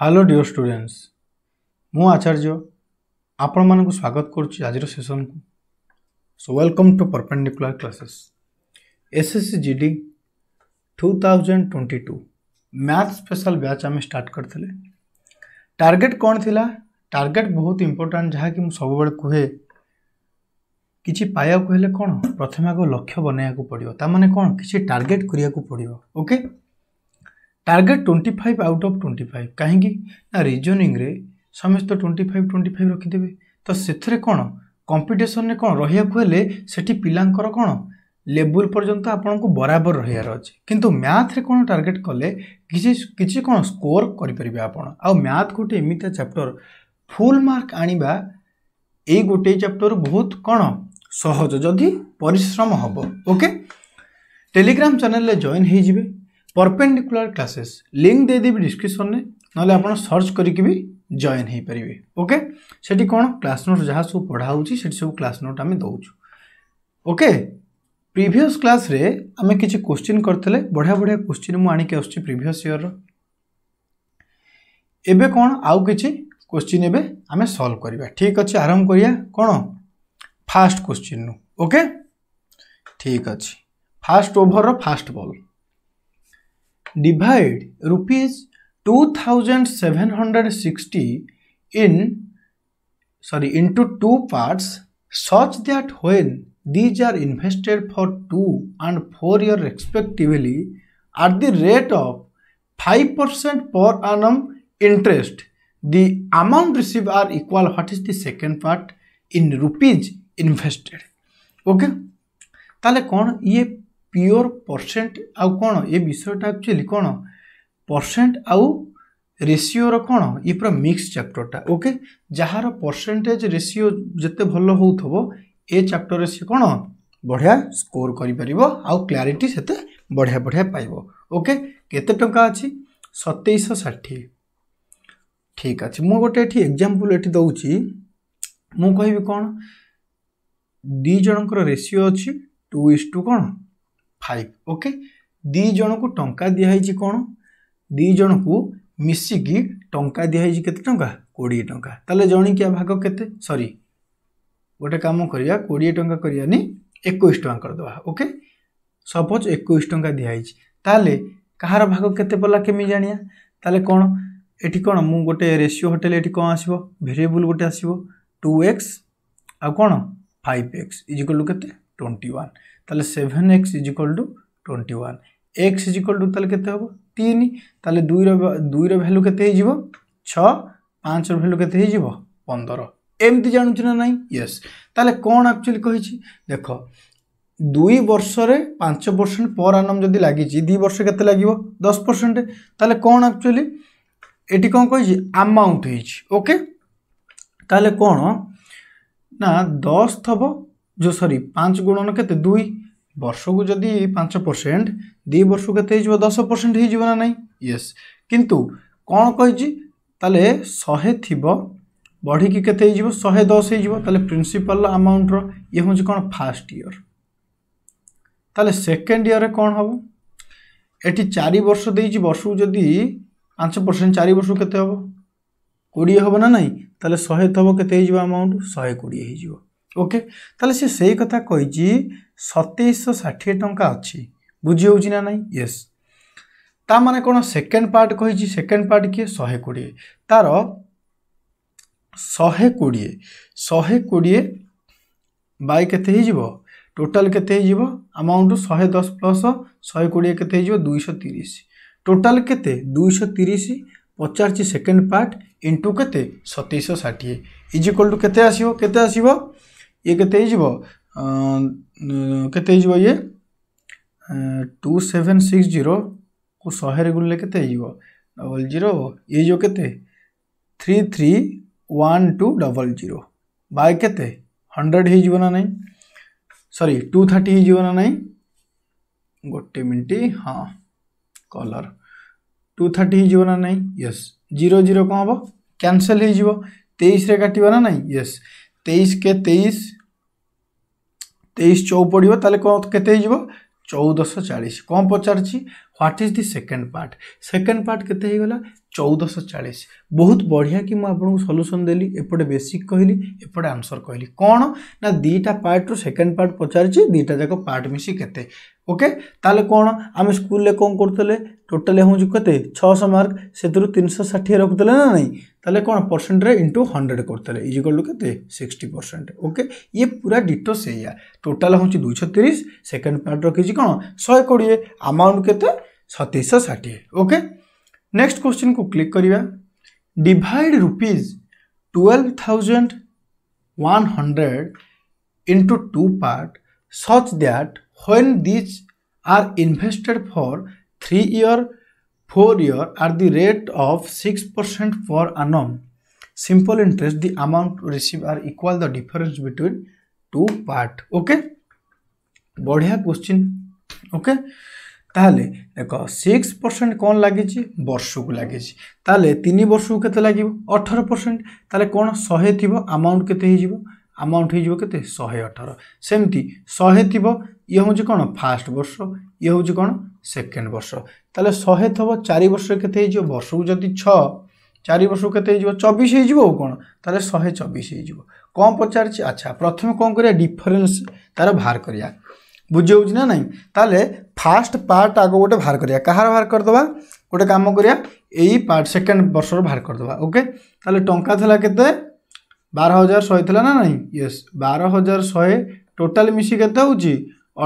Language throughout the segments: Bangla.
हेलो डियर स्टूडेंट्स मु आचार्य आपण मानक स्वागत सेशन को so welcome to perpendicular classes S S C two thousand twenty two math special batch आम स्टार्ट करते टार्गेट कौन थी ला? टार्गेट बहुत इम्पोर्टाट जहाँकि सब कहे किसी पाया कौन प्रथम आगे लक्ष्य बनवाक पड़ो ता मैंने कौन किसी टार्गेट करके target twenty five out of twenty five କାହିଁକି ନା ରିଜନିଂରେ ସମସ୍ତେ ଟ୍ୱେଣ୍ଟି ଫାଇଭ୍ ଟ୍ୱେଣ୍ଟି ଫାଇଭ୍ ରଖିଦେବେ ତ ସେଥିରେ କ'ଣ କମ୍ପିଟିସନ୍ରେ କ'ଣ ରହିବାକୁ ହେଲେ ସେଠି ପିଲାଙ୍କର କ'ଣ ଲେବୁଲ୍ ପର୍ଯ୍ୟନ୍ତ ଆପଣଙ୍କୁ ବରାବର ରହିବାର ଅଛି କିନ୍ତୁ ମ୍ୟାଥ୍ରେ କ'ଣ ଟାର୍ଗେଟ୍ କଲେ କିଛି କିଛି କ'ଣ ସ୍କୋର୍ କରିପାରିବେ ଆପଣ ଆଉ ମ୍ୟାଥ୍ ଗୋଟେ ଏମିତିଆ ଚାପ୍ଟର ଫୁଲ୍ ମାର୍କ ଆଣିବା ଏଇ ଗୋଟିଏ ଚାପ୍ଟର ବହୁତ କ'ଣ ସହଜ ଯଦି ପରିଶ୍ରମ ହେବ ଓକେ ଟେଲିଗ୍ରାମ ଚ୍ୟାନେଲରେ ଜଏନ୍ ହେଇଯିବେ परपेंडिकुलर क्लासेस लिंक देदेवि डिस्क्रिप्सन में ना आप सर्च करी भी जॉइन हो पारे ओके से कौन क्लास नोट जहाँ सब पढ़ा से सब क्लास नोट आम दौचु ओके प्रिभस क्लास आम किसी क्वेश्चन करते बढ़िया बढ़िया क्वेश्चन मुझे आसुच्छी प्रिभस इयर एबे कौन आउ किसी क्वेश्चन एबे आम सल्व करवा ठीक अच्छे आरंभ करिया कौन फास्ट क्वेश्चन ओके ठीक अच्छे fast over fast ball divide rupees two thousand seven hundred sixty in sorry into two parts such that when these are invested for two and four year respectively at the rate of five percent per annum interest the amount receive are equal what is the second part in rupees invested okay ताले कौन ये পিওর ପରସେଣ୍ଟ ଆଉ କ'ଣ ଏ ବିଷୟଟା ଆକ୍ଚୁଆଲି କ'ଣ ପରସେଣ୍ଟ ଆଉ ରେସିଓର କ'ଣ ଇଏ ପୁରା ମିକ୍ସ ଚାପ୍ଟରଟା ଓକେ ଯାହାର ପରସେଣ୍ଟେଜ୍ ରେସିଓ ଯେତେ ଭଲ ହେଉଥିବ ଏ ଚାପ୍ଟରରେ ସେ କ'ଣ ବଢ଼ିଆ ସ୍କୋର କରିପାରିବ ଆଉ କ୍ଲାରିଟି ସେତେ ବଢ଼ିଆ ବଢ଼ିଆ ପାଇବ ଓକେ କେତେ ଟଙ୍କା ଅଛି ସତେଇଶହ ଷାଠିଏ ଠିକ୍ ଅଛି ମୁଁ ଗୋଟେ ଏଠି ଏକ୍ଜାମ୍ପଲ୍ ଏଠି ଦେଉଛି ମୁଁ କହିବି କ'ଣ ଦୁଇ ଜଣଙ୍କର ରେସିଓ ଅଛି ଟୁ ଇସ୍ ଟୁ କ'ଣ ফাইভ ଓକେ ଦୁଇ ଜଣକୁ ଟଙ୍କା ଦିଆହେଇଛି କ'ଣ ଦୁଇ ଜଣକୁ ମିଶିକି ଟଙ୍କା ଦିଆହେଇଛି କେତେ ଟଙ୍କା କୋଡ଼ିଏ ଟଙ୍କା ତାହେଲେ ଜଣିକିଆ ଭାଗ କେତେ ସରି ଗୋଟେ କାମ କରିବା କୋଡ଼ିଏ ଟଙ୍କା କରିବାନି ଏକୋଇଶ ଟଙ୍କା କରିଦେବା ଓକେ ସପୋଜ୍ ଏକୋଇଶ ଟଙ୍କା ଦିଆହେଇଛି ତାହେଲେ କାହାର ଭାଗ କେତେ ପଡ଼ିଲା କେମିତି ଜାଣିବା ତାହେଲେ କ'ଣ ଏଠି କ'ଣ ମୁଁ ଗୋଟେ ରେସିଓ ହୋଟେଲ ଏଠି କ'ଣ ଆସିବ ଭେରିଏବୁଲ୍ ଗୋଟେ ଆସିବ ଟୁ ଏକ୍ସ ଆଉ କ'ଣ ଫାଇଭ୍ ଏକ୍ସ ଇଜିକାଲ୍ ଟୁ କେତେ ଟ୍ୱେଣ୍ଟି ୱାନ୍ তাহলে seven x is equal to twenty one x is equal to তাহলে কেতে হব তিন তাহলে দুইর দুইর ভ্যালু কেতে হয়ে ছ পাঁচর ভ্যালু কেতে হয়ে পনেরো এমতি জাণুছ না নাই ইয়েস তাহলে কোণ আকচুয়ালি কহিছি দেখ দুই বর্ষরে পাঁচ পরসেন্ট পর আনম যদি লাগিছি দুই বর্ষ কেতে লাগিব দশ পরসেন্ট তাহলে কোণ আকচুয়ালি এটি কোণ কইছি আমাউন্ট হয়েছি ওকে তাহলে কোণ না দশ থব जो सरी पाँच गुणन के दुई वर्ष को जदि पाँच परसेंट दुई वर्ष के दस परसेंट हो ना येस कितु कौन कही शहे थी बढ़ी के शहे दस हो प्रिंसिपाल आमाउंटर ये हूँ कौन फास्ट इयर তাহলে সেকেন্ড ইয়ারে কম হব এটি চারি বর্ষ দিয়েছি বর্ষক যদি পাঁচ পরসেন্ট চারি বর্ষ কেতে হব কোড়িয়ে হব না নাই তাহলে শহে হব কেতে হয়ে যাব আমাউন্ট শহে কোড়িয়ে হয়ে যাব ଓକେ ତାହେଲେ ସେ ସେଇ କଥା କହିଛି ସତେଇଶହ ଷାଠିଏ ଟଙ୍କା ଅଛି ବୁଝିହେଉଛି ନା ନାହିଁ ୟେସ୍ ତା ମାନେ କ'ଣ ସେକେଣ୍ଡ ପାର୍ଟ କହିଛି ସେକେଣ୍ଡ ପାର୍ଟ କିଏ ଶହେ କୋଡ଼ିଏ ତା'ର ଶହେ କୋଡ଼ିଏ ଶହେ କୋଡ଼ିଏ ବାଇ କେତେ ହେଇଯିବ ଟୋଟାଲ କେତେ ହେଇଯିବ ଆମାଉଣ୍ଟ ଶହେ ଦଶ ପ୍ଲସ୍ ଶହେ କୋଡ଼ିଏ କେତେ ହେଇଯିବ ଦୁଇଶହ ତିରିଶ ଟୋଟାଲ କେତେ ଦୁଇଶହ ତିରିଶ ପଚାରିଛି ସେକେଣ୍ଡ ପାର୍ଟ ଇଣ୍ଟୁ କେତେ ସତେଇଶହ ଷାଠିଏ ଇଜିକ୍ୱାଲ୍ ଟୁ କେତେ ଆସିବ କେତେ ଆସିବ ये केते केते ये टू सेवेन सिक्स जीरो को शहे गुणले के डबल जीरो ये जो के three three one two double zero by के हंड्रेड हो ना नहीं सॉरी टू थर्टी हो ना नहीं गोटे मिनट हाँ कलर टू थर्टी हो ना नहीं यस जीरो जीरो कौन हम कैनसल हो तेईस काटवा ना नहीं यस तेईस के तेईस তেইশ চৌ পড়ব তাহলে কেতে হয়ে চৌদশ চাশ কম পচারছি what is the second part second part কেতে হয়েগলা চৌদশ চাশ বহুত বঢ়িয়া কি মু আপনার সলুসন দেলি এপটে বেসিক কহিলি এপটে আনসর কহিলি কোণ না দুইটা পার্ট্রু সেকেন্ড পার্ট পচারছি দুইটা যাক পার্ট মিশি কেতে ওকে তাহলে কোণ আমি স্কুলে কম করতে ଟୋଟାଲି ହେଉଛି କେତେ ଛଅଶହ ମାର୍କ ସେଥିରୁ ତିନିଶହ ଷାଠିଏ ରଖୁଥିଲେ ନା ନାହିଁ ତାହେଲେ କ'ଣ ପରସେଣ୍ଟରେ ଇଣ୍ଟୁ ହଣ୍ଡ୍ରେଡ଼ କରୁଥିଲେ ଇଜିକାଲ୍ ଟୁ କେତେ ସିକ୍ସଟି ପରସେଣ୍ଟ ଓକେ ଇଏ ପୁରା ଡିଟୋ ସେଇଆ ଟୋଟାଲ୍ ହେଉଛି ଦୁଇଶହ ତିରିଶ ସେକେଣ୍ଡ ପାର୍ଟ ରଖିଛି କ'ଣ ଶହେ କୋଡ଼ିଏ ଆମାଉଣ୍ଟ କେତେ ସତେଇଶହ ଷାଠିଏ ଓକେ ନେକ୍ସଟ କୋଶ୍ଚିନ୍କୁ କ୍ଲିକ୍ କରିବା divide rupees twelve thousand one hundred into two part such that when these are invested for three year, four year at the rate of 6% per annum. Simple interest, the amount received are equal the difference between two part. Okay. बढ़िया क्वेश्चन ओके তাহলে দেখ সিক্স পরসেন্ট কোণ লাগিছে বর্ষকু লাগিছে তাহলে তিন বর্ষকু কেতে লাগিব অঠর পরসেন্ট তাহলে কোণ শহে থিব আমাউন্ট কেতে হয়ে আমাউন্ট হয়ে যাব কেতে শহে অঠর সেমতি শহে থিব ইয়ে হচ্ছে কোণ ফার্স্ট বর্ষ ইয়ে হচ্ছে কোণ সেকেন্ড বর্ষ তাহলে শহে থব চারি বর্ষ কেতে হয়ে যাব বর্ষক যদি ছ চারি বর্ষ কেতে হয়ে যাব চবিশ হয়ে যাব কোণ তাহলে শহে চবিশ হয়ে যাব কম পচারছি আচ্ছা প্রথমে কম করিয়া ডিফরেন্স তার বাহার করিয়া বুঝি হচ্ছে না নাই তাহলে ফার্স্ট পার্ট আগ গোটে বাহার করিয়া কাহার বাহার করদবা গোটে কাম করিয়া এই পার্ট সেকেন্ড বর্ষর বাহার করদবা ওকে তাহলে টঙ্কা লা কেতে ବାର ହଜାର ଶହେ ଥିଲା ନା ନାହିଁ ୟେସ୍ ବାର ହଜାର ଶହେ ଟୋଟାଲ ମିଶି କେତେ ହେଉଛି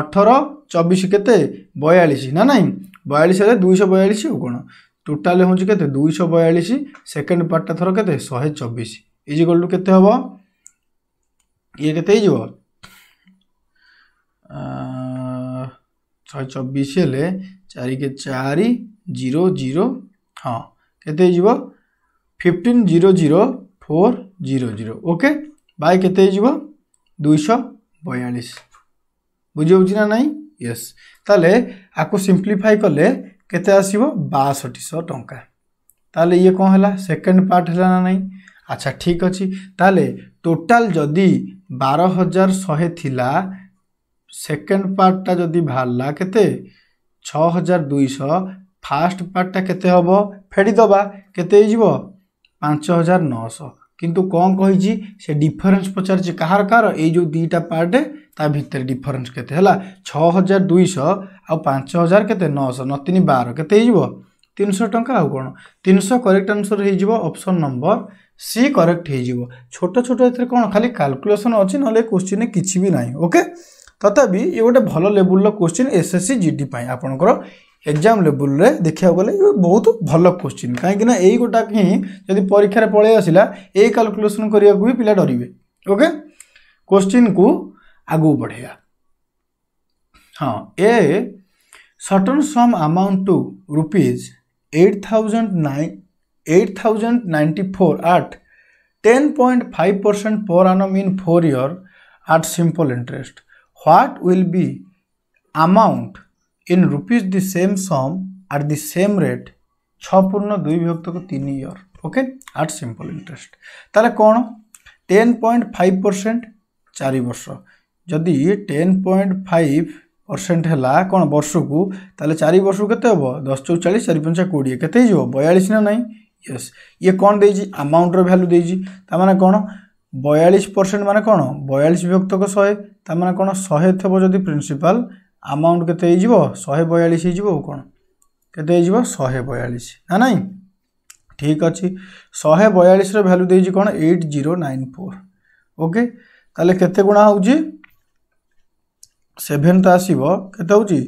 ଅଠର ଚବିଶ କେତେ ବୟାଳିଶ ନା ନାହିଁ ବୟାଳିଶରେ ଦୁଇଶହ ବୟାଳିଶ ଆଉ କ'ଣ ଟୋଟାଲ ହେଉଛି କେତେ ଦୁଇଶହ ବୟାଳିଶ ସେକେଣ୍ଡ ପାର୍ଟଟା ଥର କେତେ ଶହେ ଚବିଶ ଇଜିଗୋଲ୍ଡୁ କେତେ ହେବ ଇଏ କେତେ ହେଇଯିବ ଶହେ ଚବିଶ ହେଲେ ଚାରିକେ ଚାରି ଜିରୋ ଜିରୋ ହଁ କେତେ ହେଇଯିବ fifteen zero zero four zero zero okay by केते हो जीवो 242 বুঝি হচ্ছে না নাই यस তাহলে আকু সিম্পলিফাই করলে কেতে আসিব 6200 টাকা তাহলে ইয়ে কোন হলা সেকেন্ড পার্ট হলা না নাই আচ্ছা ঠিক আছে তাহলে টোটাল যদি 12100 থিলা সেকেন্ড পার্টটা যদি বাহারা কেতে 6200 ফার্স্ট পার্টটা কেতে হব ফেড়ি দবা কেতে হইব 5900 কিন্তু କ'ଣ କହିଛି ସେ ଡିଫରେନ୍ସ ପଚାରିଛି କାହାର କାହାର ଏଇ ଯେଉଁ ଦୁଇଟା ପାର୍ଟ ତା ଭିତରେ ଡିଫରେନ୍ସ କେତେ ହେଲା ଛଅ ହଜାର ଦୁଇଶହ ଆଉ ପାଞ୍ଚ ହଜାର କେତେ ନଅଶହ ନ ତିନି ବାର କେତେ ହେଇଯିବ ତିନିଶହ ଟଙ୍କା ଆଉ କ'ଣ ତିନିଶହ କରେକ୍ଟ ଆନ୍ସର୍ ହେଇଯିବ ଅପସନ୍ ନମ୍ବର ସି କରେକ୍ଟ ହେଇଯିବ ଛୋଟ ଛୋଟ ଏଥିରେ କ'ଣ ଖାଲି କାଲକୁଲେସନ୍ ଅଛି ନହେଲେ କୋଶ୍ଚିନ୍ କିଛି ବି ନାହିଁ ଓକେ ତଥାପି ଇଏ ଗୋଟେ ଭଲ ଲେବୁଲ୍ର କୋଶ୍ଚିନ୍ ଏସ୍ଏସ୍ସି ଜିଡି ପାଇଁ ଆପଣଙ୍କର ଏକ୍ଜାମ୍ ଲେବୁଲ୍ରେ ଦେଖିବାକୁ ଗଲେ ବହୁତ ଭଲ କ୍ୱେଶ୍ଚିନ୍ କାହିଁକିନା ଏଇ ଗୋଟାକ ହିଁ ଯଦି ପରୀକ୍ଷାରେ ପଳାଇ ଆସିଲା ଏଇ କାଲକୁଲେସନ୍ କରିବାକୁ ବି ପିଲା ଡରିବେ ଓକେ କ୍ୱେଶ୍ଚିନ୍କୁ ଆଗକୁ ବଢ଼େଇବା ହଁ a certain sum amount to rupees eight thousand nine eight thousand ninety four at ten point five percent per annum in four year at simple interest what will be amount in rupees the same sum at the same rate 6.2 বিভক্ত 3 ইয়ার ওকে at simple interest তাহলে কোন 10.5% 4 বর্ষ যদি 10.5 परसेंट है कौन वर्ष को ताले चार वर्ष को हम दस चौ चालीस चार पंचा कोड़े के बयालीस ना ना यस ये कौन दे आमाउंटर भैल्यू दे मैंने कौन बयालीस परसेंट मान कौन बयालीस विभक्त शहे मैंने कौन शहे थी प्रिंसिपाल ଆମାଉଣ୍ଟ କେତେ ହେଇଯିବ ଶହେ ବୟାଳିଶ ହେଇଯିବ ଆଉ କ'ଣ କେତେ ହେଇଯିବ ଶହେ ବୟାଳିଶ ନା ନାହିଁ ଠିକ୍ ଅଛି ଶହେ ବୟାଳିଶର ଭ୍ୟାଲୁ ଦେଇଛି କ'ଣ eight zero nine four okay ତାହେଲେ କେତେ ଗୁଣା ହେଉଛି ସେଭେନ୍ ତ ଆସିବ କେତେ ହେଉଛି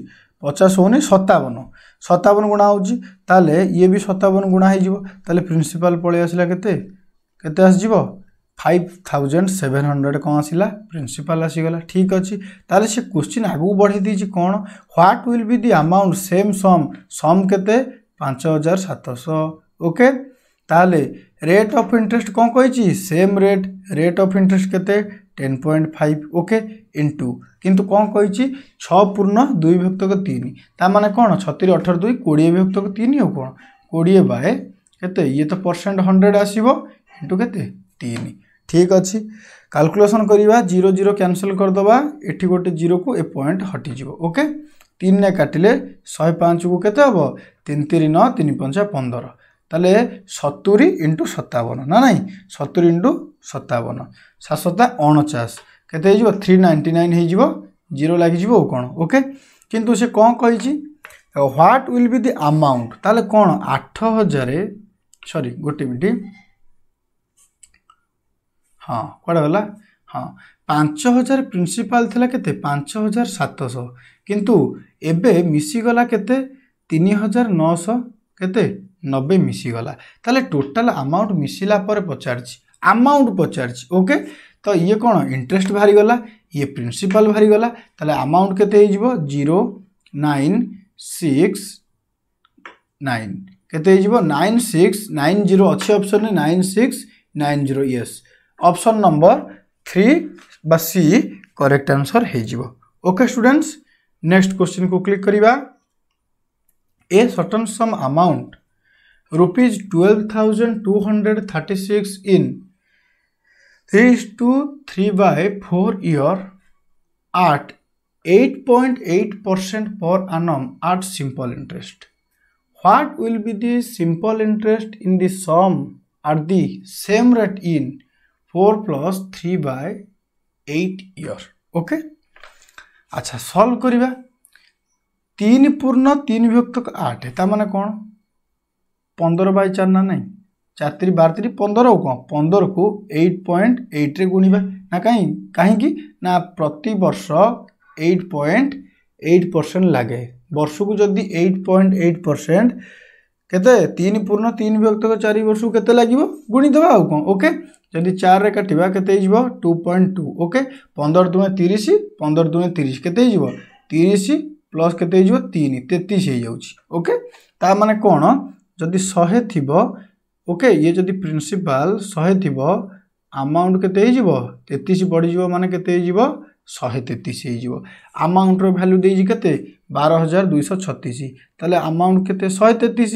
ପଚାଶ ହେଉନି ସତାବନ ସତାବନ ଗୁଣା ହେଉଛି ତାହେଲେ ଇଏ ବି ସତାବନ ଗୁଣା ହେଇଯିବ ତାହେଲେ ପ୍ରିନ୍ସିପାଲ୍ ପଳେଇ ଆସିଲା କେତେ କେତେ ଆସିଯିବ ফাইভ থাউজেন্ড সেভেন হন্ড্রেড କ'ଣ ଆସିଲା ପ୍ରିନ୍ସିପାଲ୍ ଆସିଗଲା ଠିକ୍ ଅଛି ତାହେଲେ ସେ କୋଶ୍ଚିନ୍ ଆଗକୁ ବଢ଼େଇ ଦେଇଛି କ'ଣ what will be the amount same sum sum କେତେ ପାଞ୍ଚ ହଜାର ସାତଶହ ଓକେ ତାହେଲେ ରେଟ୍ ଅଫ୍ ଇଣ୍ଟରେଷ୍ଟ କ'ଣ କହିଛି same rate rate of interest କେତେ ten point five okay into কিন্তু কম কইছি ছ পূর্ণ দুই বিভক্তক তিন তার মানে কোণ ছতির অঠর দুই কোড়িয়ে বিভক্তক তিন ও কোণ কোড়িয়ে বাই কেতে ইয়ে তো পরসেন্ট হন্ড্রেড আসব ইন্টু কেতে তিন ठीक अच्छे काल्कुलेसन करवा जीरो जीरो क्यासल करदे ये गोटे जीरो को ए पॉइंट हटिजी ओके तीन ने काटिले शहे पाँच को कैसे हम तीन तीन नौ तीन पंचा पंदर तेल सतुरी इंटु सतावन ना ना सतुरी इंटु सतावन सतसता अणचाश के थ्री नाइंटी नाइन हो जीरो लगे कौन ओके कितु सी कौन कही what will be the amount ताल कौन आठ हजार सरी गोटे मिनट ହଁ କୁଆଡ଼େ ଗଲା ହଁ ପାଞ୍ଚ ହଜାର ପ୍ରିନ୍ସିପାଲ ଥିଲା କେତେ ପାଞ୍ଚ ହଜାର ସାତଶହ କିନ୍ତୁ ଏବେ ମିଶିଗଲା କେତେ ତିନି ହଜାର ନଅଶହ କେତେ ନବେ ମିଶିଗଲା ତାହେଲେ ଟୋଟାଲ୍ ଆମାଉଣ୍ଟ ମିଶିଲା ପରେ ପଚାରିଛି ଆମାଉଣ୍ଟ ପଚାରିଛି ଓକେ ତ ଇଏ କ'ଣ ଇଣ୍ଟରେଷ୍ଟ ବାହାରିଗଲା ଇଏ ପ୍ରିନ୍ସିପାଲ ବାହାରିଗଲା ତାହେଲେ ଆମାଉଣ୍ଟ କେତେ ହେଇଯିବ ଜିରୋ ନାଇନ୍ ସିକ୍ସ ନାଇନ୍ କେତେ ହେଇଯିବ ନାଇନ୍ ସିକ୍ସ ନାଇନ୍ ଜିରୋ ଅଛି ଅପସନ୍ରେ nine six nine zero yes option number three C correct answer होके स्टूडेंट्स नेक्स्ट क्वेश्चन को क्लिक करवा a certain sum amount rupees twelve thousand two hundred thirty six in three two three by four year at eight point eight percent per annum at simple interest what will be the simple interest in the sum at the same rate in four plus three by eight year okay আচ্ছা সলভ করা তিন পূর্ণ তিন বিভক্ত আট তা মানে কোণ পনের বাই চার না নাই চার তিরি বার তিরি পনের কম পনের কু এইট পয়েন্ট এইট্রে গুণবা না কাহি কাহি না প্রতবর্ষ এইট পয়েন্ট এইট পরসেন্ট লাগে বর্ষকু যদি এইট পয়েন্ট এইট পরসেন্ট কেতে তিন পূর্ণ তিন বিভক্ত চারি বর্ষকু কেতে লাগিব গুণিদেবা আউ কম ওকে ଯଦି ଚାରିରେ କାଟିବା କେତେ ହେଇଯିବ ଟୁ ପଏଣ୍ଟ ଟୁ ଓକେ ପନ୍ଦର ଦୁଣେ ତିରିଶ ପନ୍ଦର ଦୁଣେ ତିରିଶ କେତେ ହେଇଯିବ ତିରିଶ ପ୍ଲସ୍ କେତେ ହେଇଯିବ ତିନି ତେତିଶ ହେଇଯାଉଛି ଓକେ ତା ମାନେ କ'ଣ ଯଦି ଶହେ ଥିବ ଓକେ ଇଏ ଯଦି ପ୍ରିନ୍ସିପାଲ୍ ଶହେ ଥିବ ଆମାଉଣ୍ଟ କେତେ ହେଇଯିବ ତେତିଶ ବଢ଼ିଯିବ ମାନେ କେତେ ହେଇଯିବ ଶହେ ତେତିଶ ହେଇଯିବ ଆମାଉଣ୍ଟର ଭ୍ୟାଲ୍ୟୁ ଦେଇଛି କେତେ ବାର ହଜାର ଦୁଇଶହ ଛତିଶ ତାହେଲେ ଆମାଉଣ୍ଟ କେତେ ଶହେ ତେତିଶ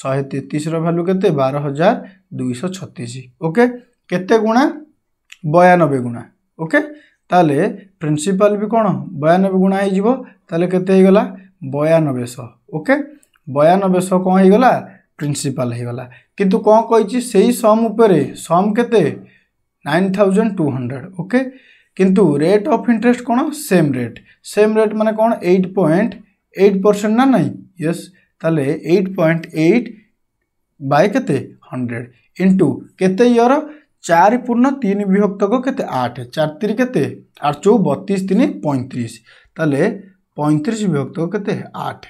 ଶହେ ତେତିଶର ଭ୍ୟାଲ୍ୟୁ କେତେ ବାର ହଜାର ଦୁଇଶହ ଛତିଶ ଓକେ केते गुणा बयानबे गुणा ओके ताले प्रिंसिपल भी कौन बयानबे गुणा हो गला बयानबे शह ओके बयानबे शह कौन हो गला प्रिंसिपल हो गला कितु कौन कही सम उपरे सम के nine thousand two hundred okay किंतु रेट ऑफ इंटरेस्ट कौन सेम रेट सेम रेट माने कौन एट पॉइंट एट परसेंट ना नहीं यस ताले एट पॉइंट एट बाय के हंड्रेड इंटु केयर চারি পূর্ণ তিন বিভক্তক কেতে আট চার তিরি কেতে আট চৌ বত্রিশ তিন পঁয়ত্রিশ তাহলে পঁয়ত্রিশ বিভক্তক কেতে আট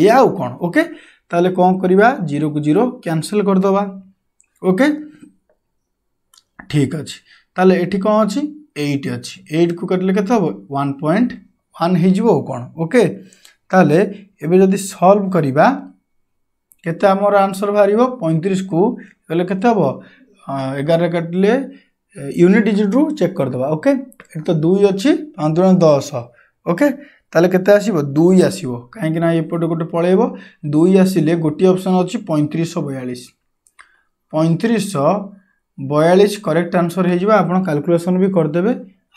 এ আউ কণ ওকে তাহলে কম করা জিরো কু জিরো ক্যানসেল করেদবা ওকে ঠিক আছে তাহলে এটি কম অছি এইট অছি এইট কু কাটলে কেতে হব ওয়ান পয়েন্ট ওয়ান হয়ে যাব কণ ওকে তাহলে এবে যদি সলভ করা কেতে আমার আনসর বাহার পঁয়ত্রিশ কু তাহলে কেতে হব এগার কাটলে ইউনিট ডিজিট্রু চেক করিদেবা ওকে এটি তো দুই অছি পাঁচ দুই দশ ওকে তাহলে কেতে আসব দুই আসব কাହିଁକି না এপটে গোটে পলাইব দুই আসলে গোটি অপসন অছি পঁয়ত্রিশশো বয়ালিশ পঁয়ত্রিশশো বয়ালিশ করেক্ট আনসর হয়ে যা আপনার ক্যালকুলেসন বি করেদেবে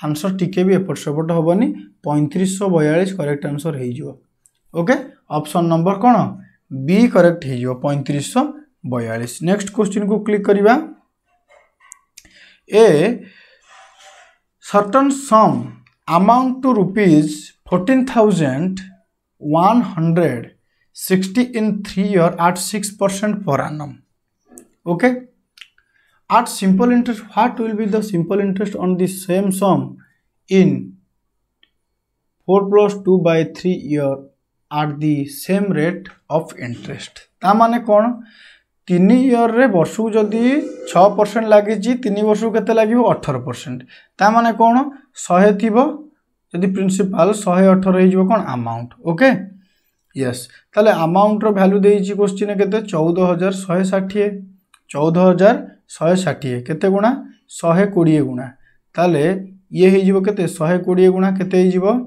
আনসর টিকে বি এপট সেপট হবনি পঁয়ত্রিশশো বয়ালিশ করেক্ট আনসর হয়ে যাব ওকে অপসন নম্বর কোণ বি করেক্ট হয়ে যাব পঁয়ত্রিশশো বয়ালিশ নেক্সট কোশ্চিন কু ক্লিক করা a certain sum amount to rupees 14,160 in 3 year at 6% per annum. Okay. At simple interest, what will be the simple interest on the same sum in 4 plus 2 by 3 year at the same rate of interest? তা মানে কোণ ତିନି ଇୟର୍ରେ ବର୍ଷକୁ ଯଦି ଛଅ ପରସେଣ୍ଟ ଲାଗିଛି ତିନି ବର୍ଷକୁ କେତେ ଲାଗିବ ଅଠର ପରସେଣ୍ଟ ତା ମାନେ କ'ଣ ଶହେ ଥିବ ଯଦି ପ୍ରିନ୍ସିପାଲ୍ ଶହେ ଅଠର ହେଇଯିବ କ'ଣ ଆମାଉଣ୍ଟ ଓକେ ୟେସ୍ ତାହେଲେ ଆମାଉଣ୍ଟର ଭ୍ୟାଲ୍ୟୁ ଦେଇଛି କୋଶ୍ଚିନ୍ କେତେ ଚଉଦ ହଜାର ଶହେ ଷାଠିଏ ଚଉଦ ହଜାର ଶହେ ଷାଠିଏ କେତେ ଗୁଣା ଶହେ କୋଡ଼ିଏ ଗୁଣା ତାହେଲେ ଇଏ ହେଇଯିବ କେତେ ଶହେ କୋଡ଼ିଏ ଗୁଣା କେତେ ହେଇଯିବ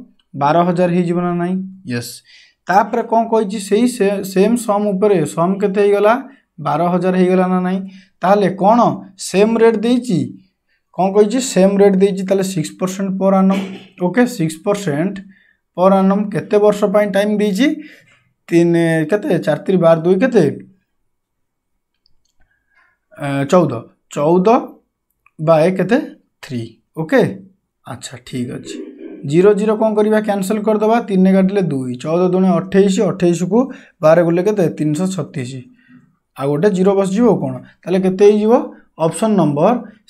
ବାର ହଜାର ହେଇଯିବ ନା ନାହିଁ ୟେସ୍ ତାପରେ କ'ଣ କହିଛି ସେଇ ସେମ୍ ସମ୍ ଉପରେ ସମ୍ କେତେ ହେଇଗଲା ବାର ହଜାର ହେଇଗଲା ନା ନାହିଁ ତାହେଲେ କ'ଣ ସେମ୍ ରେଟ୍ ଦେଇଛି କ'ଣ କହିଛି ସେମ୍ ରେଟ୍ ଦେଇଛି ତାହେଲେ six percent per annum okay six percent per annum କେତେ ବର୍ଷ ପାଇଁ ଟାଇମ୍ ଦେଇଛି ତିନି କେତେ ଚାରି ତିନି ବାର ଦୁଇ କେତେ ଚଉଦ ଚଉଦ ବାଏ କେତେ থ্রি ওকে আচ্ছা ঠিক আছে জিরো জিরো কম করা ক্যানসেল করে দেওয়া তিনে কাটলে দুই চৌদ দুণে অঠেইশ অঠেইশ কু বার গুলে কে তিনশো ছত্রিশ ଆଉ ଗୋଟେ ଜିରୋ ବସିଯିବ କ'ଣ ତାହେଲେ କେତେ ହେଇଯିବ ଅପସନ୍ ନମ୍ବର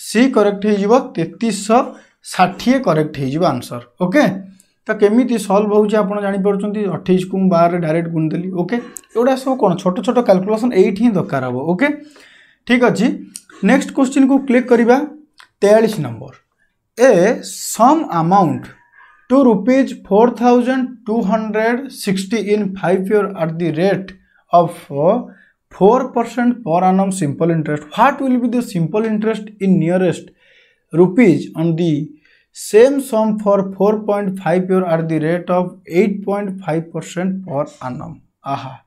ସି କରେକ୍ଟ ହେଇଯିବ ତେତିଶଶହ ଷାଠିଏ କରେକ୍ଟ ହେଇଯିବ ଆନ୍ସର ଓକେ ତ କେମିତି ସଲ୍ଭ ହେଉଛି ଆପଣ ଜାଣିପାରୁଛନ୍ତି ଅଠେଇଶକୁ ମୁଁ ବାରରେ ଡାଇରେକ୍ଟ ଗୁଣିଦେଲି ଓକେ ଏଗୁଡ଼ା ସବୁ କ'ଣ ଛୋଟ ଛୋଟ କାଲକୁଲେସନ୍ ଏଇଠି ହିଁ ଦରକାର ହେବ ଓକେ ଠିକ୍ ଅଛି ନେକ୍ସଟ କୋଶ୍ଚିନ୍କୁ କ୍ଲିକ୍ କରିବା ତେୟାଳିଶ number a sum amount to rupees 4260 in 5 year at the rate of 4% per annum simple interest. What will be the simple interest in nearest rupees on the same sum for 4.5 year at the rate of 8.5% per annum? Aha.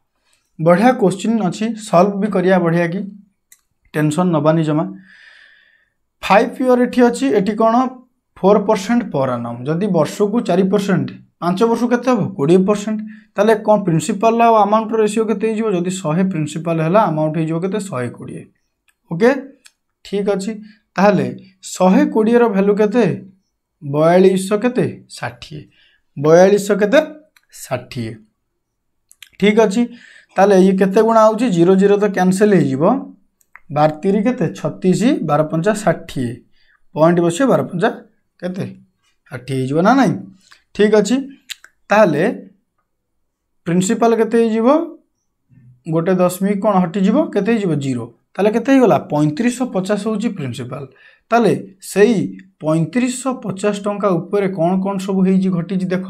बढ़िया क्वेश्चन अच्छी सॉल्व भी करिया बढ़िया कि टेंशन नबानी जमा फाइव इयर ये अच्छी ये कौन फोर परसेंट पर आनम जदि वर्ष को चार परसेंट ପାଞ୍ଚ ବର୍ଷକୁ କେତେ ହେବ କୋଡ଼ିଏ ପରସେଣ୍ଟ ତାହେଲେ କ'ଣ ପ୍ରିନ୍ସିପାଲ୍ ଆଉ ଆମାଉଣ୍ଟର ରେସିଓ କେତେ ହେଇଯିବ ଯଦି ଶହେ ପ୍ରିନ୍ସିପାଲ୍ ହେଲା ଆମାଉଣ୍ଟ ହେଇଯିବ କେତେ ଶହେ କୋଡ଼ିଏ ଓକେ ଠିକ୍ ଅଛି ତାହେଲେ ଶହେ କୋଡ଼ିଏର ଭ୍ୟାଲୁ କେତେ ବୟାଳିଶଶହ କେତେ ଷାଠିଏ ବୟାଳିଶଶହ କେତେ ଷାଠିଏ ଠିକ୍ ଅଛି ତାହେଲେ ଇଏ କେତେ ଗୁଣା ହେଉଛି ଜିରୋ ଜିରୋ ତ କ୍ୟାନସେଲ୍ ହେଇଯିବ ବାର ତିରି କେତେ ଛତିଶ ବାର ପଞ୍ଚା ଷାଠିଏ ପଏଣ୍ଟ ବସିବ ବାର ପଞ୍ଚା କେତେ ଷାଠିଏ ହେଇଯିବ ନା ନାହିଁ ঠিক আছে তাহলে প্রিন্সিপাল কেতে হয়ে গোটে দশমিক কোণ হটিযোগ কেতে হয়ে জিরো তাহলে কেতে হয়েগলা পঁয়ত্রিশশো পচাশ হচ্ছে প্রিন্সিপাল তাহলে সেই পঁয়ত্রিশশো পচাশ টঙ্কা উপরে কোণ কোণ সব হয়েছি ঘটিছি দেখ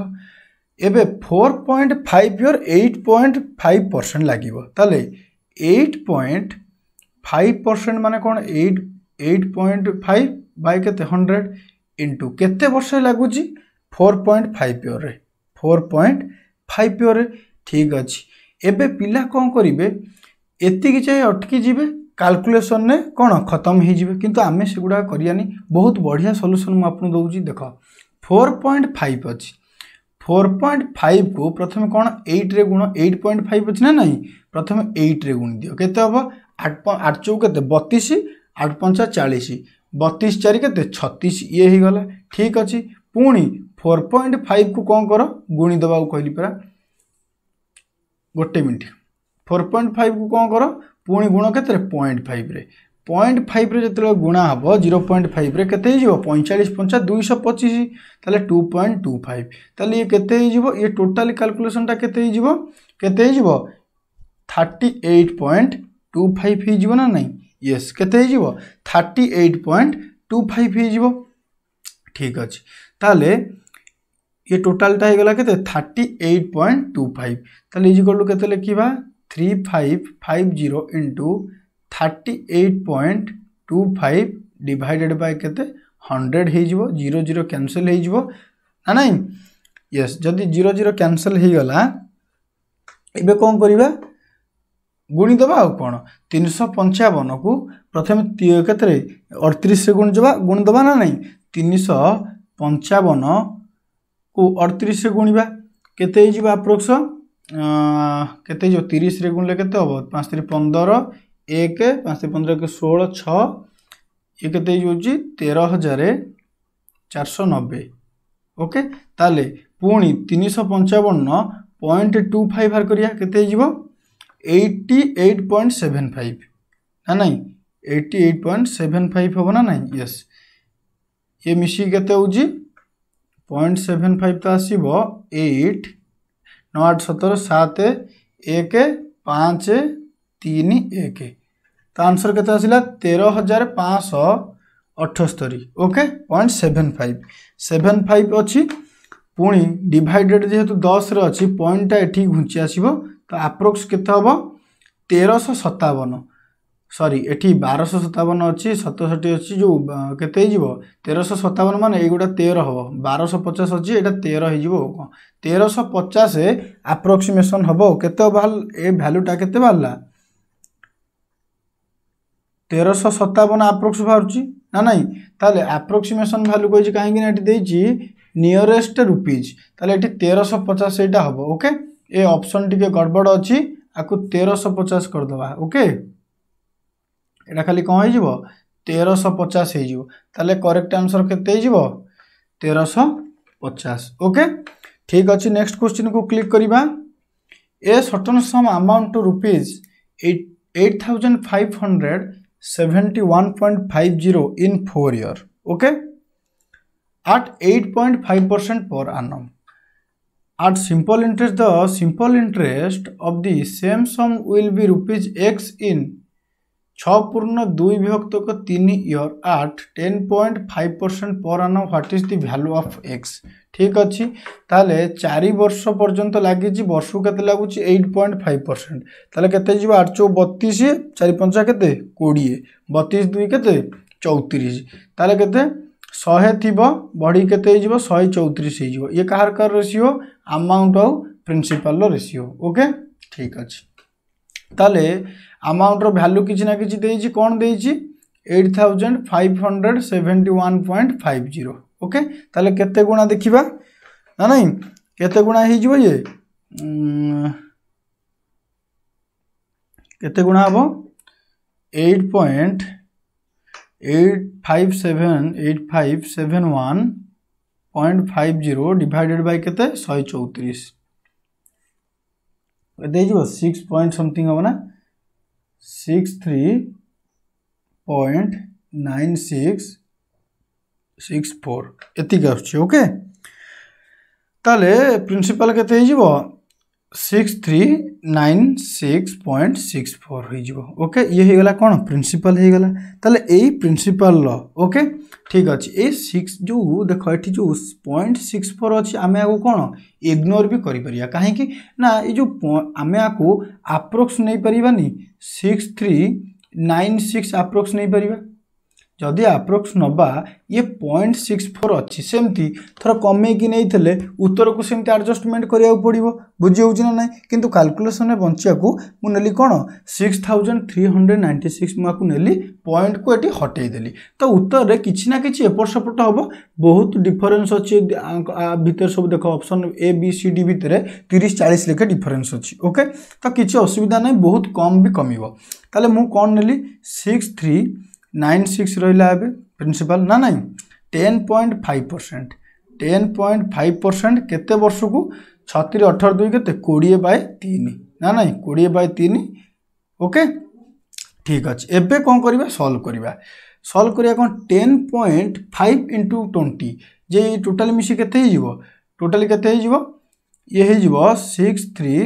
এবে four point five year eight point five percent লাগবে তাহলে এইট পয়েন্ট ফাইভ পরসেন্ট মানে কোণ eight eight point five by কেতে হন্ড্রেড ইন্টু কেতে বর্ষে লাগুছি ফোর পয়েন্ট ফাইভ পিଓରରେ ফোর পয়েন্ট ফাইভ ପିଓରରେ ଠିକ୍ ଅଛି ଏବେ ପିଲା କ'ଣ କରିବେ ଏତିକି ଯାଏ ଅଟକି ଯିବେ କାଲକୁଲେସନ୍ରେ କ'ଣ ଖତମ ହେଇଯିବେ କିନ୍ତୁ ଆମେ ସେଗୁଡ଼ାକ କରିବାନି ବହୁତ ବଢ଼ିଆ ସଲ୍ୟୁସନ୍ ମୁଁ ଆପଣଙ୍କୁ ଦେଉଛି ଦେଖ ଫୋର୍ ପଏଣ୍ଟ ଫାଇଭ୍ ଅଛି ফোর পয়েন্ট ফাইভকু প্রথমে কোণ এইট্রে গুণ এইট পয়েন্ট ফাইভ অছি না নাই প্রথমে এইট্রে গুণ দিও কেতে হব আট আট চৌ কেতে বতিশ আট পঞ্চা চাশ বতিশ চারি কেতে ছতিশ ইয়ে হয়ে গলা ঠিক অছি পুঁ ফোর পয়েন্ট ফাইভ কু কম কর গুণি দেওয়া কহিলি পরা গোটে মিনিট ফোর পয়েন্ট ফাইভ কু কম কর পুঁ গুণ কেতে পয়েন্ট ফাইভ্রে পয়েন্ট ফাইভ্রে যেতবে গুণা হব জিরো পয়েন্ট ফাইভ্রে কেতে হয়ে পঁয়চাশ পঞ্চা দুইশহ পঁচিশ তাহলে টু পয়েন্ট টু ফাইভ তাহলে ইয়ে কেতে হয়ে ইয়ে টোটাল ক্যালকুলেসনটা কেতে হয়ে কেতে হয়ে thirty eight point two five হয়ে না নাই ইয়েস কেতে হয়ে thirty eight point two five হয়ে ঠিক আছে তাহলে ये टोटालटा होगा के thirty eight point two five तेल इजिकल टू के लिखा three five five zero into thirty eight point two five divided by के हंड्रेड हो जीरो जीरो कैनसल हो ना ना यस जदि जीरो जीरो कैनसल हो गला এবে কম করা গুণিদেবা আপন তিনশো পঞ্চাবন কু প্রথমে কেতরে অড়তিশে গুণিদেবা গুণিদেবা না নাই তিনশো পঞ্চাবন କୁ ଅଠତିରିଶରେ ଗୁଣିବା କେତେ ହେଇଯିବ ଆପ୍ରୋକ୍ସ କେତେ ହେଇଯିବ ତିରିଶରେ ଗୁଣିଲେ କେତେ ହେବ ପାଞ୍ଚ ତିରି ପନ୍ଦର ଏକ ପାଞ୍ଚ ତିରି ପନ୍ଦର ଏକ ଷୋହଳ ଛଅ ଇଏ କେତେ ହେଇଯାଉଛି ତେର ହଜାର ଚାରିଶହ ନବେ ଓକେ ତାହେଲେ ପୁଣି ତିନିଶହ ପଞ୍ଚାବନ ପଏଣ୍ଟ ଟୁ ଫାଇଭ୍ ବାହାର କରିବା କେତେ ହେଇଯିବ eighty eight point seven five ନା ନାଇଁ eighty eight point seven five ହେବ ନା ନାଇଁ ୟେସ୍ ଇଏ ମିଶିକି କେତେ ହେଉଛି পয়েন্ট সেভেন ফাইভ তো আসব এইট ন আট সতেরো সাত এক পাঁচ তিন এক তা আনসর কেতে আসলা তের হাজার পাঁচশ অঠস্তরি okay point seven five seven five অছি পুঁ ডিভাইডেড যেহেতু দশরে অছি পয়েন্টটা এটি ঘুঞ্চি আসব তো আপ্রোক্স কেতে হব তেরশ সতাবন সরি এটি বারোশো সতাবন অছি সতষঠি অছি যে কেতে হয়ে তেরোশো সতাবন মানে এইগুলা তের হব বারোশো পচাশ অছি এটা তের হয়ে যাব তেরোশো পচাশ আপ্রক্সিমেসন হব কত ভাল এ ভ্যালুটা কত বাহারা তেরোশো সতাবন আপ্রোক্স বাহুছি না নাই তাহলে আপ্রক্সিমেসন ভ্যালু কইছি কাহিঁকি না এটি দিয়েছি নিয়রেস্ট রুপিজ তাহলে এটি তেরোশো পচাশ এইটা হব ওকে এ অপশন টিকে গড়বড় অছি আকু তেরোশো পচাশ করদেবা ওকে এটা খালি କ'ଣ ହେଇଯିବ ତେରଶହ ପଚାଶ ହେଇଯିବ ତାହେଲେ କରେକ୍ଟ ଆନ୍ସର୍ କେତେ ହେଇଯିବ ତେରଶହ ପଚାଶ ଓକେ ଠିକ୍ ଅଛି ନେକ୍ସଟ କ୍ୱେଶ୍ଚିନ୍କୁ କ୍ଲିକ୍ କରିବା a certain sum amount rupees eight eight thousand five hundred seventy one point five zero in four year okay at 8.5 percent per annum at simple interest the simple interest of the same sum will be rupees x in ছ পূর্ণ দুই বিভক্তক তিনি ইয়র আট ten point five percent per annum what is the value of x ঠিক ଅଛି ତାହେଲେ ଚାରି ବର୍ଷ ପର୍ଯ୍ୟନ୍ତ ଲାଗିଛି ବର୍ଷକୁ କେତେ ଲାଗୁଛି ଏଇଟ୍ ପଏଣ୍ଟ ଫାଇଭ୍ ପରସେଣ୍ଟ ତାହେଲେ କେତେ ଯିବ ଆଠ ଚଉ ବତିଶ ଚାରି ପଞ୍ଚା କେତେ କୋଡ଼ିଏ ବତିଶ ଦୁଇ କେତେ ଚଉତିରିଶ ତାହେଲେ କେତେ ଶହେ ଥିବ ବଢ଼ି କେତେ ହେଇଯିବ ଶହେ ଚଉତିରିଶ ହେଇଯିବ ଇଏ କାହାର କାହାର ରେସିଓ ଆମାଉଣ୍ଟ ଆଉ ପ୍ରିନ୍ସିପାଲ୍ର ରେସିଓ ଓକେ ଠିକ୍ ଅଛି ତାହେଲେ अमाउंटर भैल्यू किसी ना कि देखिए कौन दे thousand five hundred seventy one point five zero okay तेल के गुणा देखा ना नहीं के गुणा हो जाए ये के गुणा हम eight point eight five seven eight five seven one point five zero divided by के सिक्स पॉइंट समथिंग हम ना six three point nine six six four एति आसुच्छे ओके ताले six three nine six point six four होके ये गला कौन प्रिन्सीपाल होगा तेल यही प्रिन्सीपाल ल ओके ठीक अच्छे ए सिक्स जो देख ये जो पॉइंट सिक्स फोर अच्छे आम आपको कौन इग्नोर भी कर कहीं ना ये जो आम आपको आप्रोक्स नहीं पारानी six three nine six approx नहीं पार ଯଦି ଆପ୍ରୋକ୍ସ ନେବା ଇଏ ପଏଣ୍ଟ ସିକ୍ସ ଫୋର୍ ଅଛି ସେମିତି ଥର କମେଇକି ନେଇଥିଲେ ଉତ୍ତରକୁ ସେମିତି ଆଡ଼ଜଷ୍ଟମେଣ୍ଟ କରିବାକୁ ପଡ଼ିବ ବୁଝି ହେଉଛି ନା ନାହିଁ କିନ୍ତୁ କାଲକୁଲେସନରେ ବଞ୍ଚିବାକୁ ମୁଁ ନେଲି କ'ଣ six thousand three hundred ninety six ମୁଁ ଆକୁ ନେଲି ପଏଣ୍ଟକୁ ଏଠି ହଟେଇ ଦେଲି ତ ଉତ୍ତରରେ କିଛି ନା କିଛି ଏପଟ ସେପଟ ହେବ ବହୁତ ଡିଫରେନ୍ସ ଅଛି ଭିତରେ ସବୁ ଦେଖ option A B C D ଭିତରେ ତିରିଶ ଚାଳିଶ ଲେଖା ଡିଫରେନ୍ସ ଅଛି ଓକେ ତ କିଛି ଅସୁବିଧା ନାହିଁ ବହୁତ କମ୍ ବି କମିବ ତାହେଲେ ମୁଁ କ'ଣ ନେଲି ସିକ୍ସ ଥ୍ରୀ नाइन सिक्स रहा प्रिन्सीपाल ना नाई ten point five percent ten point five percent के वर्ष को छतिर अठर दुई के कोड़े बै तीन ना ना कोड़े बै तीन ओके ठीक अच्छे एवं कौन करवा सल्व करवा सल्व करा कौन ten point five into twenty जे टोटाल मिसी के टोटाल के ये सिक्स थ्री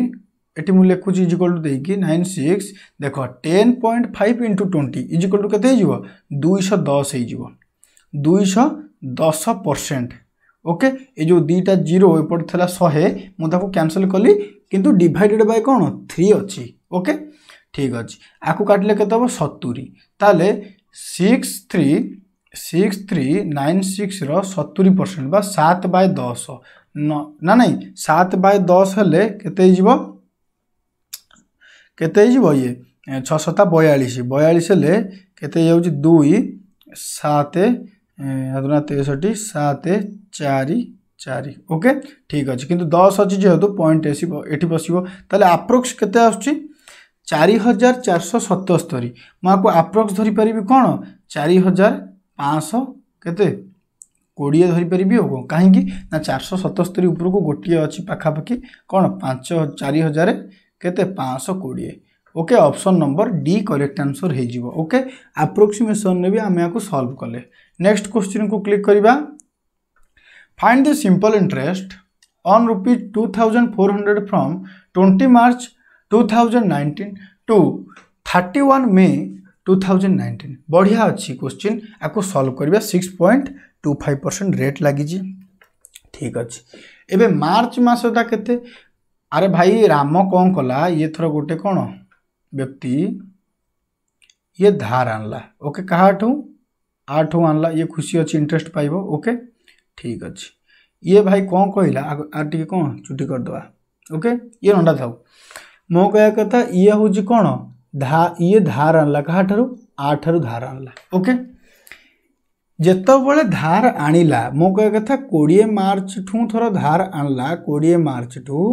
এটি মু লিখুছি ইজিকল টু দিয়ে নাইন সিক্স দেখ ten point five into twenty equal to কেতে হয়ে দুইশ দশ হয়ে দুইশ দশ পরসেন্ট ওকে এই যে দুইটা জিরো এপট লা শহে মু তাকে ক্যানসেল কলি কিন্তু ডিভাইডেড বাই কোণ থ্রি অছি ওকে ঠিক আছে আকু কাটলে কত হব সতুরি তাহলে six three six three nine সিক্সর সতুরি পরসেন্ট বা সাত বাই দশ না না সাত বাই দশ হলে কেতে হয়ে କେତେ ହେଇଯିବ ଇଏ ଛଅ ସତା ବୟାଳିଶ ବୟାଳିଶ ହେଲେ କେତେ ହେଇଯାଉଛି ଦୁଇ ସାତ ଦୁନା ତେଷଠି ସାତ ଚାରି ଚାରି ଓକେ ଠିକ୍ ଅଛି କିନ୍ତୁ ଦଶ ଅଛି ଯେହେତୁ ପଏଣ୍ଟ ଆସିବ ଏଠି ବସିବ ତାହେଲେ ଆପ୍ରୋକ୍ସ କେତେ ଆସୁଛି ଚାରି ହଜାର ଚାରିଶହ ସତସ୍ତରୀ ମୁଁ ଆକୁ ଆପ୍ରୋକ୍ସ ଧରିପାରିବି କ'ଣ ଚାରି ହଜାର ପାଞ୍ଚଶହ କେତେ କୋଡ଼ିଏ ଧରିପାରିବି ଆଉ କ'ଣ କାହିଁକି ନା ଚାରିଶହ ସତସ୍ତରୀ ଉପରକୁ ଗୋଟିଏ ଅଛି ପାଖାପାଖି କ'ଣ ପାଞ୍ଚ ଚାରି ହଜାର କେତେ ପାଞ୍ଚଶହ କୋଡ଼ିଏ okay option number D correct answer ହୋଇଯିବ ଓକେ ଆପ୍ରୋକ୍ସିମେସନ୍ରେ ବି ଆମେ ଏହାକୁ ସଲ୍ଭ କଲେ ନେକ୍ସଟ କ୍ୱେଶ୍ଚିନ୍କୁ କ୍ଲିକ୍ କରିବା find the simple interest on rupees two thousand four hundred from twenty March two thousand nineteen to thirty one May two thousand nineteen बढ़िया अच्छी क्वेश्चन आपको सल्व करवा six point two five percent rate लगी ठीक अच्छे एवं मार्च मसटा के ଆରେ ଭାଇ ରାମ କ'ଣ କଲା ଇଏ ଥର ଗୋଟେ କ'ଣ ବ୍ୟକ୍ତି ଇଏ ଧାର ଆଣିଲା ଓକେ କାହାଠୁ ଆଠୁ ଆଣିଲା ଇଏ ଖୁସି ଅଛି ଇଣ୍ଟରେଷ୍ଟ ପାଇବ ଓକେ ଠିକ୍ ଅଛି ଇଏ ଭାଇ କ'ଣ କହିଲା ଆର ଟିକେ କ'ଣ ଚୁଟି କରିଦେବା ଓକେ ଇଏ ନଣ୍ଡା ଥାଉ ମୋ କହିବା କଥା ଇଏ ହେଉଛି କ'ଣ ଧା ଇଏ ଧାର ଆଣିଲା କାହାଠାରୁ ଆଠାରୁ ଧାର ଆଣିଲା ଓକେ ଯେତେବେଳେ ଧାର ଆଣିଲା ମୋ କହିବା କଥା କୋଡ଼ିଏ ମାର୍ଚ୍ଚଠୁ ଥର ଧାର ଆଣିଲା କୋଡ଼ିଏ ମାର୍ଚ୍ଚଠୁ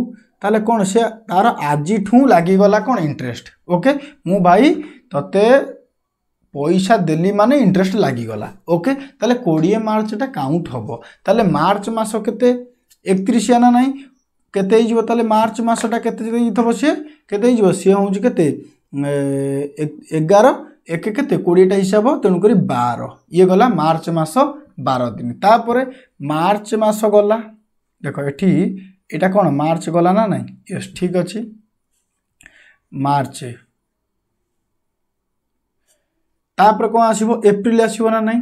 ତାହେଲେ କ'ଣ ସେ ତା'ର ଆଜିଠୁ ଲାଗିଗଲା କ'ଣ ଇଣ୍ଟରେଷ୍ଟ ଓକେ ମୁଁ ଭାଇ ତୋତେ ପଇସା ଦେଲି ମାନେ ଇଣ୍ଟରେଷ୍ଟ ଲାଗିଗଲା ଓକେ ତାହେଲେ କୋଡ଼ିଏ ମାର୍ଚ୍ଚଟା କାଉଣ୍ଟ ହେବ ତାହେଲେ ମାର୍ଚ୍ଚ ମାସ କେତେ ଏକତିରିଶିଆ ନା ନାହିଁ କେତେ ହେଇଯିବ ତାହେଲେ ମାର୍ଚ୍ଚ ମାସଟା କେତେ ହେଇଥିବ ସିଏ କେତେ ହେଇଯିବ ସିଏ ହେଉଛି କେତେ ଏଗାର ଏକ କେତେ କୋଡ଼ିଏଟା ହିସାବ ତେଣୁକରି ବାର ଇଏ ଗଲା ମାର୍ଚ୍ଚ ମାସ ବାର ଦିନ ତାପରେ ମାର୍ଚ୍ଚ ମାସ ଗଲା ଦେଖ ଏଠି এটা କ'ଣ ମାର୍ଚ୍ଚ ଗଲା ନା ନାହିଁ ୟେସ୍ ଠିକ୍ ଅଛି ମାର୍ଚ୍ଚ ତାପରେ କ'ଣ ଆସିବ ଏପ୍ରିଲ ଆସିବ ନା ନାହିଁ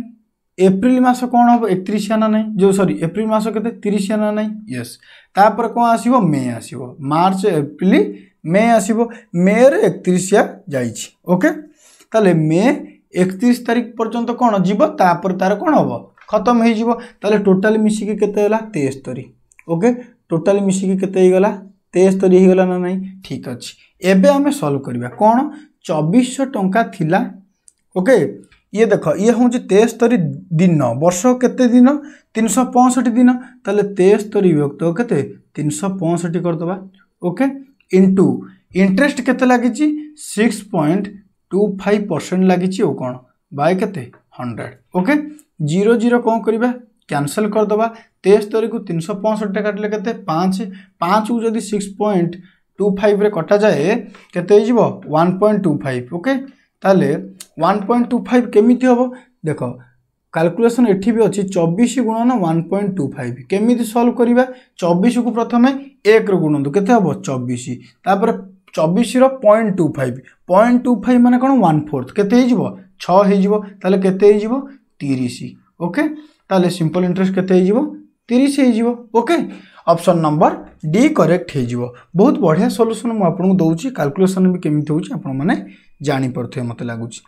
ଏପ୍ରିଲ ମାସ କ'ଣ ହେବ ଏକତିରିଶିଆ ନା ନାହିଁ ଯେଉଁ ସରି ଏପ୍ରିଲ ମାସ କେତେ ତିରିଶିଆ ନା ନାହିଁ ୟେସ୍ ତାପରେ କ'ଣ ଆସିବ ମେ ଆସିବ ମାର୍ଚ୍ଚ ଏପ୍ରିଲ ମେ ଆସିବ ମେରେ ଏକତିରିଶିଆ ଯାଇଛି ଓକେ ତାହେଲେ ମେ একত্রিশ তারিখ পর্যন্ত কোণ যাব তাপরে তার কোণ হব খতম হয়ে যাব তাহলে টোটাল মিশিকি কেতে হল তেস্তরি ওকে ଟୋଟାଲି ମିଶିକି କେତେ ହେଇଗଲା ତେସ୍ତରୀ ହେଇଗଲା ନା ନାହିଁ ଠିକ୍ ଅଛି ଏବେ ଆମେ ସଲ୍ଭ କରିବା କ'ଣ ଚବିଶଶହ ଟଙ୍କା ଥିଲା ଓକେ ଇଏ ଦେଖ ଇଏ ହେଉଛି ତେସ୍ତରୀ ଦିନ ବର୍ଷ କେତେ ଦିନ ତିନିଶହ ପଞ୍ଚଷଠି ଦିନ ତାହେଲେ ତେସ୍ତରୀ ବିଭକ୍ତ କେତେ ତିନିଶହ ପଞ୍ଚଷଠି କରିଦେବା ଓକେ ଇଣ୍ଟୁ ଇଣ୍ଟରେଷ୍ଟ କେତେ ଲାଗିଛି six point two five percent ଲାଗିଛି ଆଉ କ'ଣ ବାଏ କେତେ ହଣ୍ଡ୍ରେଡ଼ ଓକେ ଜିରୋ ଜିରୋ କ'ଣ କରିବା କ୍ୟାନସେଲ୍ କରିଦେବା ତେସ୍ତରୀକୁ ତିନିଶହ ପଞ୍ଚଷଠି କାଟିଲେ କେତେ ପାଞ୍ଚ ପାଞ୍ଚକୁ ଯଦି ସିକ୍ସ ପଏଣ୍ଟ ଟୁ ଫାଇଭ୍ରେ କଟାଯାଏ କେତେ ହେଇଯିବ one point two five okay ତାହେଲେ ୱାନ୍ ପଏଣ୍ଟ ଟୁ ଫାଇଭ୍ କେମିତି ହେବ ଦେଖ କାଲକୁଲେସନ୍ ଏଠି ବି ଅଛି ଚବିଶ ଗୁଣନ ୱାନ୍ ପଏଣ୍ଟ ଟୁ ଫାଇଭ୍ କେମିତି ସଲ୍ଭ କରିବା ଚବିଶକୁ ପ୍ରଥମେ ଏକରେ ଗୁଣନ୍ତୁ କେତେ ହେବ ଚବିଶ ତାପରେ ଚବିଶର point two five point two five ମାନେ କ'ଣ ୱାନ୍ ଫୋର୍ଥ କେତେ ହେଇଯିବ ଛଅ ହେଇଯିବ ତାହେଲେ କେତେ ହେଇଯିବ ତିରିଶ ଓକେ ताले सिंपल इंटरेस्ट के तीस होके अपसन नंबर डी करेक्ट हो बहुत बढ़िया सल्यूसन आपको दौर काल्कुलेसन भी केमी होने जापर थे मतलब लगुच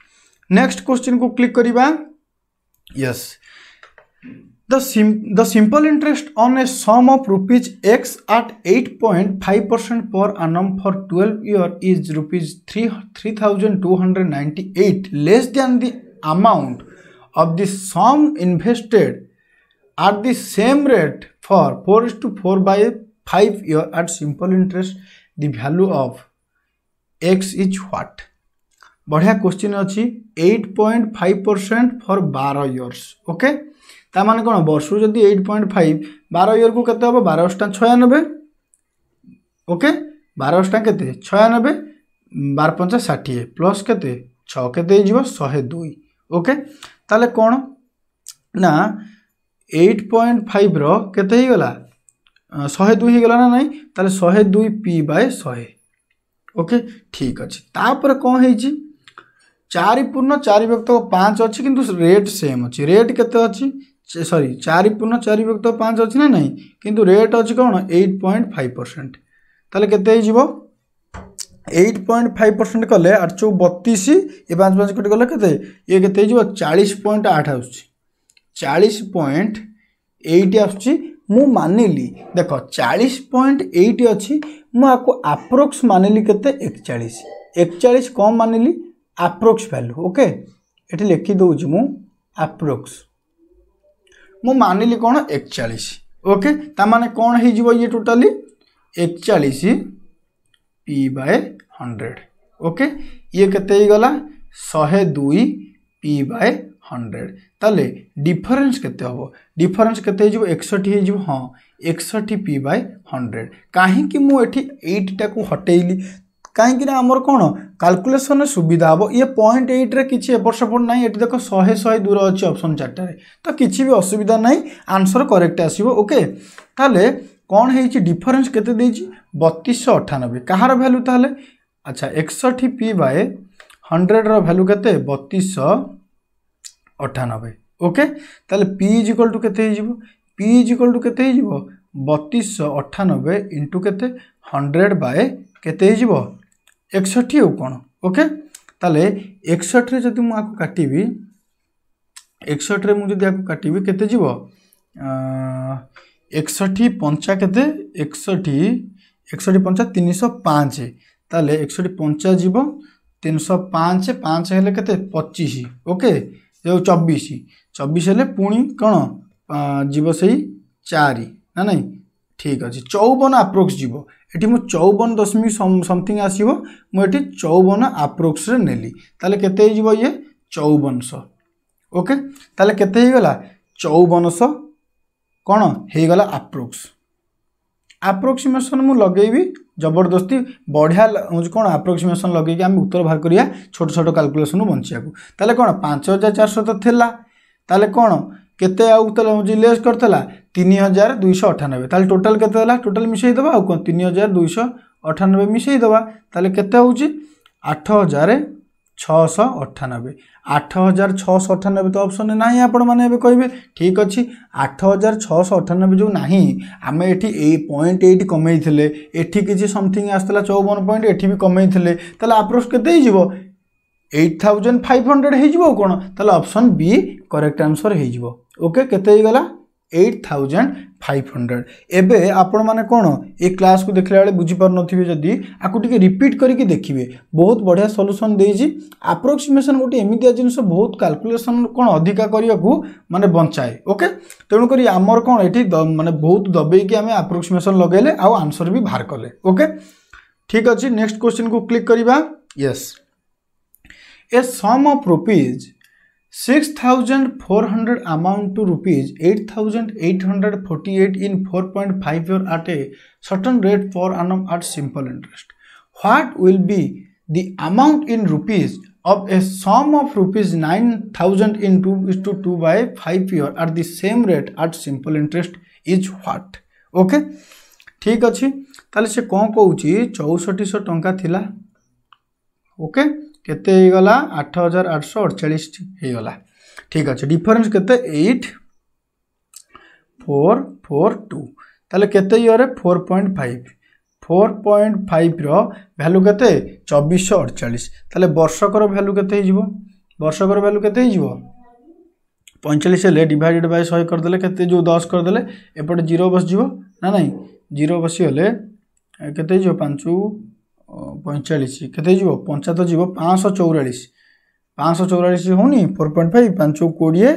नेक्स्ट क्वेश्चन को क्लिक करवा yes the simple interest on a sum of rupees x at eight point five percent per annum for twelve year is rupees three three thousand two hundred ninety eight less than the amount of the sum invested at the same rate for 4 is to 4 by 5 year at simple interest the value of x is what बढ़िया क्वेश्चन अच्छी eight point five percent for बार इयर्स ओके ताने कौन वर्ष जदि एट पॉइंट फाइव बार इयर को केते हम बार अष्टा छयानबे ओके बार अष्टा के छयानबे बार पंचा षाठी प्लस के ছ কেতে হয়ে শহে দুই ওকে তাহলে କ'ଣ ନା এইଟ୍ ପଏଣ୍ଟ ଫାଇଭ୍ର କେତେ ହେଇଗଲା ଶହେ ଦୁଇ ହେଇଗଲା ନା ନାହିଁ ତାହେଲେ ଶହେ ଦୁଇ ପି ବାଏ ଶହେ ଓକେ ଠିକ୍ ଅଛି ତାପରେ କ'ଣ ହେଇଛି ଚାରି ପୂର୍ଣ୍ଣ ଚାରି ବ୍ୟକ୍ତ ପାଞ୍ଚ ଅଛି କିନ୍ତୁ ରେଟ୍ ସେମ୍ ଅଛି ରେଟ୍ କେତେ ଅଛି ସରି ଚାରି ପୂର୍ଣ୍ଣ ଚାରି ବ୍ୟକ୍ତ ପାଞ୍ଚ ଅଛି ନା ନାହିଁ କିନ୍ତୁ ରେଟ୍ ଅଛି କ'ଣ ଏଇଟ୍ ପଏଣ୍ଟ ଫାଇଭ୍ ପରସେଣ୍ଟ ତାହେଲେ କେତେ ହେଇଯିବ एट पॉइंट फाइव परसेंट कले आठ चौ बतीस ये पाँच पाँच कोटी गले के ये के चालीस पॉइंट आठ आस पॉइंट एट आस मानिली देख चालीस पॉइंट एट अच्छी मुझे आप्रोक्स मानिली के एकचाश एकचाश कम मानिली आप्रोक्स भैल्यू ओके ये लिखि दौर मु आप्रोक्स मु मानिली कौन एकचाश ओके कौन हो टोटाली एकचाश পি বাই হন্ড্রেড ওকে ইয়ে কেতে হয়েগলা শহে দুই পি বাই হন্ড্রেড তাহলে ডিফরেন্স কেতে হব ডিফরেন্স কেতে হয়ে একষঠি হয়ে হ্যাঁ একষঠি পি বাই হন্ড্রেড কী মু এটি এইটটা হটাইলি কাହିଁକି ନା ଆମର କ'ଣ କାଲକୁଲେସନରେ ସୁବିଧା ହେବ ଇଏ ପଏଣ୍ଟ ଏଇଟ୍ରେ କିଛି ଏପଟ ସେପଟ ନାହିଁ ଏଠି ଦେଖ ଶହେ ଶହେ ଦୂର ଅଛି ଅପସନ୍ ଚାରିଟାରେ ତ କିଛି ବି ଅସୁବିଧା ନାହିଁ ଆନ୍ସର୍ କରେକ୍ଟ ଆସିବ ଓକେ ତାହେଲେ କ'ଣ ହେଇଛି ଡିଫରେନ୍ସ କେତେ ଦେଇଛି বত্রিশশো অঠানবে কাহার ভ্যালু তাহলে আচ্ছা একষঠি পি বাই হন্ড্রেডর ভ্যালু কেতে বত্রিশশো অঠানবে ওকে তাহলে পি ইজ ইকল টু কেতে হয়ে পি ইজ ইকল টু কেতে হয়ে বত্রিশশো অঠানবে ইন্টু কেতে হন্ড্রেড বাই কেতে হয়ে একষঠি আউ কোণ ওকে তাহলে একষঠিরে যদি মু কাটিবি একষঠিরে মু যদি কাটিবি কেতে যাব একষঠি পঞ্চা কেতে একষঠি একষট্টি পঞ্চা তিনশো পাঁচ তাহলে একষট্টি পঞ্চা যাব তিনশো পাঁচ পাঁচ হলে কেতে পঁচিশ ওকে ଯେଉଁ ଚବିଶ ଚବିଶ ହେଲେ ପୁଣି କ'ଣ ଯିବ ସେଇ ଚାରି ନା ନାହିଁ ଠିକ୍ ଅଛି ଚଉବନ ଆପ୍ରୋକ୍ସ ଯିବ ଏଠି ମୁଁ ଚଉବନ ଦଶମିକ ସମଥିଙ୍ଗ ଆସିବ ମୁଁ ଏଠି ଚଉବନ ଆପ୍ରୋକ୍ସରେ ନେଲି ତାହେଲେ କେତେ ହେଇଯିବ ଇଏ ଚଉବନଶହ ଓକେ ତାହେଲେ କେତେ ହେଇଗଲା ଚଉବନଶହ କ'ଣ ହେଇଗଲା ଆପ୍ରୋକ୍ସ ଆପ୍ରୋକ୍ସିମେସନ୍ ମୁଁ ଲଗେଇବି ଜବରଦସ୍ତି ବଢ଼ିଆ କ'ଣ ଆପ୍ରୋକ୍ସିମେସନ୍ ଲଗେଇକି ଆମେ ଉତ୍ତର ବାହାର କରିବା ଛୋଟ ଛୋଟ କାଲକୁଲେସନ୍ରୁ ବଞ୍ଚିବାକୁ ତାହେଲେ କ'ଣ ପାଞ୍ଚ ହଜାର ଚାରିଶହ ତ ଥିଲା ତାହେଲେ କ'ଣ କେତେ ଆଉ ତାହେଲେ ହେଉଛି ଲେସ୍ କରିଥିଲା ତିନି ହଜାର ଦୁଇଶହ ଅଠାନବେ ତାହେଲେ ଟୋଟାଲ୍ କେତେ ହେଲା ଟୋଟାଲ୍ ମିଶାଇ ଦେବା ଆଉ କ'ଣ ତିନି ହଜାର ଦୁଇଶହ ଅଠାନବେ ମିଶାଇ ଦେବା ତାହେଲେ କେତେ ହେଉଛି ଆଠ ହଜାର ଛଅଶହ ଅଠାନବେ আঠ হাজার ছশো অঠানবে তো অপসন না আপনার এবার কে ঠিক অছি আঠ হাজার ছশো অঠানবে যে না আমি এটি এই পয়েন্ট এইট কমাই এটি কিছু সমথিং আসলে চৌবন পয়েন্ট এটি বি কমাই তাহলে আপ্রোচ কেতে হয়ে এইট থাউজেন্ড ফাইভ হন্ড্রেড হয়ে কোণ তাহলে অপসন বি করেক্ট আনসর হয়ে ওকে কেতে হয়ে গলা एट थाउजेंड फाइव हंड्रेड एवं आपण मैंने कौन ये क्लास को देखला बेल बेले बुझीपारे जदि आपको टी रिपीट करके देखिए बहुत बढ़िया सल्यूसन देजी गोटे एमती जिनस बहुत काल्कुलेसन कौन अधिका करने मानने बंचाए ओके तेणुक आमर कौन ये मानने बहुत दबेक आम आप्रोक्सीमेसन लगे आंसर भी बाहर कले ओके ठीक अच्छे नेक्स्ट क्वेश्चन को क्लिक करवा yes a sum of rupees 6,400 amount to rupees 8,848 in 4.5 year at a certain rate per annum at simple interest. What will be the amount in rupees of a sum of rupees 9,000 in 2 is to 2 by 5 year at the same rate at simple interest is what? Okay. ঠিক ଅଛି ତାହେଲେ कौन କ'ଣ କହୁଛି ଚଉଷଠିଶହ ଟଙ୍କା ଥିଲା Okay. কেতে হয়েগলা আট হাজার আটশো অড়চাশ হয়েগলা ঠিক আছে ডিফরেন্স কেতে এইট ফোর ফোর টু তাহলে কেতে ইয়ে four point five four point ফাইভর ভ্যালু কেতে চবিশশো অড়চাশ তাহলে বর্ষকর ভ্যালু কেতে হয়ে যাব বর্ষকর ভ্যালু কেতে হয়ে যাব পঁয়চাশ হলে ডিভাইডেড বাই শহে করেদেলে কেতে যে দশ করেদেলে এপটে জিরো বসিযোগ না নাই জিরো বসিগলে কেতে হয়ে যাব পাঁচ ପଇଁଚାଳିଶ କେତେ ଯିବ ପଞ୍ଚାୟତ ଯିବ ପାଞ୍ଚଶହ ଚଉରାଳିଶ ପାଞ୍ଚଶହ ଚଉରାଳିଶ ହେଉନି ଫୋର୍ ପଏଣ୍ଟ ଫାଇଭ୍ ପାଞ୍ଚ କୋଡ଼ିଏ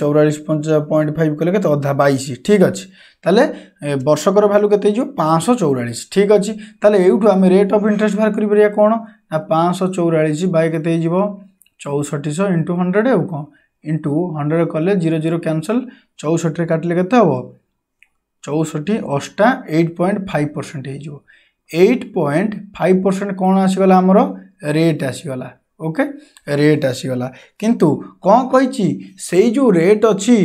চৌরাশ পঞ্চা পয়েন্ট ফাইভ কলে কত অধা বাইশ ঠিক আছে তাহলে বর্ষকর ভ্যালু কত হয়ে পাঁচশো চৌরাশ ঠিক আছে তাহলে এইটু আমি রেট অফ ইন্টরেস্ট বাহার করে পারা কোণ না পাঁচশো চৌরাশ বাই কত হয়ে চৌষঠিশহ ইন্টু হন্ড্রেড আউ কম ইন্টু হন্ড্রেড কলে জিরো জিরো ক্যানসেল চৌষঠিরে কাটলে কত হব চৌষঠি অষ্টা এইট পয়েন্ট ফাইভ পরসেন্ট হয়ে এইট ପଏଣ୍ଟ ଫାଇଭ୍ ପରସେଣ୍ଟ କ'ଣ ଆସିଗଲା ଆମର ରେଟ୍ ଆସିଗଲା ଓକେ ରେଟ୍ ଆସିଗଲା କିନ୍ତୁ କ'ଣ କହିଛି ସେଇ ଯେଉଁ ରେଟ୍ ଅଛି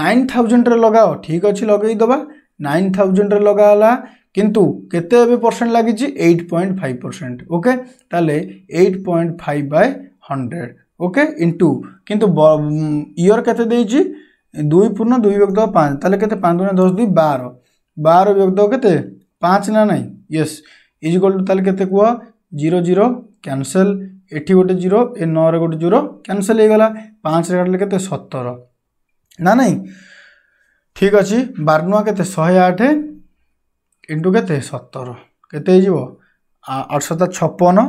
ନାଇନ୍ ଥାଉଜେଣ୍ଡରେ ଲଗାଅ ଠିକ୍ ଅଛି ଲଗାଇଦେବା ନାଇନ୍ ଥାଉଜେଣ୍ଡରେ ଲଗାଗଲା কিন্তু কেতে এবে পরসেন্ট লাগিছি eight point five percent okay তাহলে eight point five by hundred okay into কিন্তু ইয়র কেতে দিয়েছি দুই পূর্ণ দুই বিভক্ত পাঁচ তাহলে কেতে পাঁচ দুই দশ দুই বার বার বিভক্ত কেতে পাঁচ না নাই यस इज इक्वल टू ताले केते कुआ 0 0 कैंसिल एठी गोटे 0 ए 9 रे गोटे 0 कैंसिल हे गला 5 रे काटले केते 17 ना नहीं ठीक अछि 12 नुआ केते 108 इनटू केते 17 केते हे जीवो 856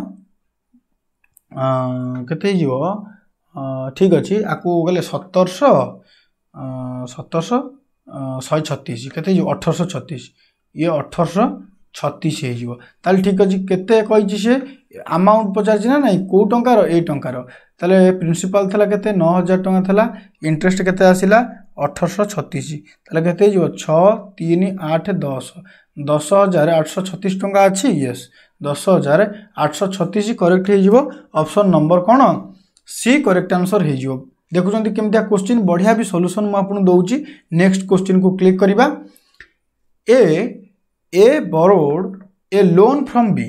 केते हे जीवो ठीक अछि आकू गले 1700 1700 136 केते जीवो 1836 ये 1800 ছতিশ হয়ে তাহলে ঠিক আছে কেতে কইছি সে আমাউন্ট পচারছি না নাই কেউ টঙ্কার এই টঙ্কার তাহলে প্রিন্সিপাল লা কেতে ন হাজার টঙ্কা লা ইন্টারেস্ট কেতে আসিলা অঠরশো ছতিশ তাহলে কেতে হয়ে ছ তিন আট দশ দশ হাজার আটশো ছতিশ টঙ্কা আছে ইয়েস দশ হাজার আটশো ছতিশ করেক্ট হয়ে অপশন নম্বর কোণ সি করেক্ট আনসর হয়ে যাব দেখুছেন কেমিয়া কোশ্চিন বঢ়িয়া বি সলুসন মু আপনার দৌছি নেক্সট কোশ্চিন কু ক্লিক করা এ ଏ ବରୋଡ଼ ଏ ଲୋନ୍ ଫ୍ରମ୍ ବି